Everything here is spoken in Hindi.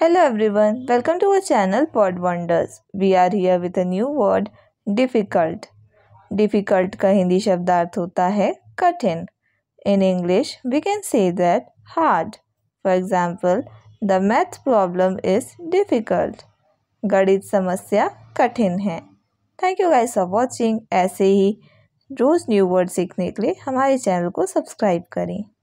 Hello everyone, welcome to our channel Pod Wonders. We are here with a new word difficult. Difficult का हिंदी शब्दार्थ होता है कठिन In English, we can say that hard. For example, the math problem is difficult. गणित समस्या कठिन है thank you guys for watching ऐसे ही रोज़ न्यू वर्ड सीखने के लिए हमारे चैनल को सब्सक्राइब करें